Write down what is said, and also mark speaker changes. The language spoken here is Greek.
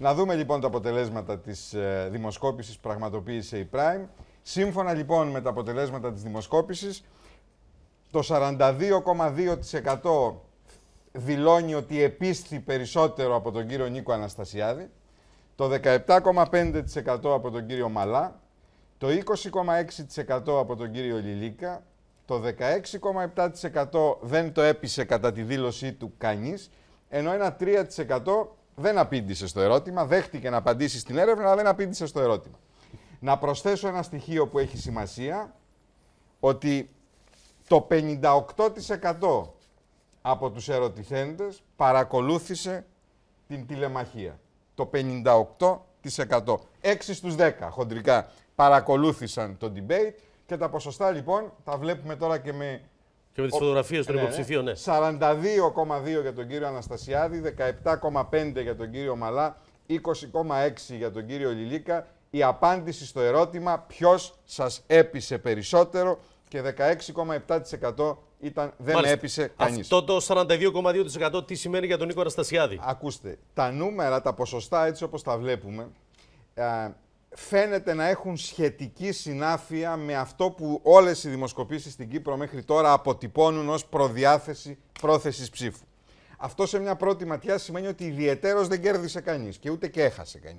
Speaker 1: Να δούμε λοιπόν τα αποτελέσματα της ε, δημοσκόπησης που πραγματοποίησε η Prime. Σύμφωνα λοιπόν με τα αποτελέσματα της δημοσκόπησης, το 42,2% δηλώνει ότι επίσθη περισσότερο από τον κύριο Νίκο Αναστασιάδη, το 17,5% από τον κύριο Μαλά, το 20,6% από τον κύριο Λιλίκα, το 16,7% δεν το έπεισε κατά τη δήλωσή του κανείς, ενώ ένα 3% δεν απήντησε στο ερώτημα. Δέχτηκε να απαντήσει στην έρευνα, αλλά δεν απήντησε στο ερώτημα. Να προσθέσω ένα στοιχείο που έχει σημασία, ότι το 58% από τους ερωτηθέντες παρακολούθησε την τηλεμαχία. Το 58%. 6 στους 10 χοντρικά παρακολούθησαν το debate και τα ποσοστά λοιπόν τα βλέπουμε τώρα και με και με τις φωτογραφίες των ναι, ναι. υποψηφίων, ναι. 42,2 για τον κύριο Αναστασιάδη, 17,5 για τον κύριο Μαλά, 20,6 για τον κύριο Λιλίκα. Η απάντηση στο ερώτημα ποιος σας έπεισε περισσότερο και 16,7% ήταν δεν Μάλιστα. έπεισε κανεί.
Speaker 2: Αυτό το 42,2% τι σημαίνει για τον Νίκο Αναστασιάδη. Ακούστε,
Speaker 1: τα νούμερα, τα ποσοστά έτσι όπως τα βλέπουμε, ε, φαίνεται να έχουν σχετική συνάφεια με αυτό που όλες οι δημοσκοπήσεις στην Κύπρο μέχρι τώρα αποτυπώνουν ως προδιάθεση πρόθεσης ψήφου. Αυτό σε μια πρώτη ματιά σημαίνει ότι ιδιαιτέρως δεν κέρδισε κανείς και ούτε και έχασε κανείς.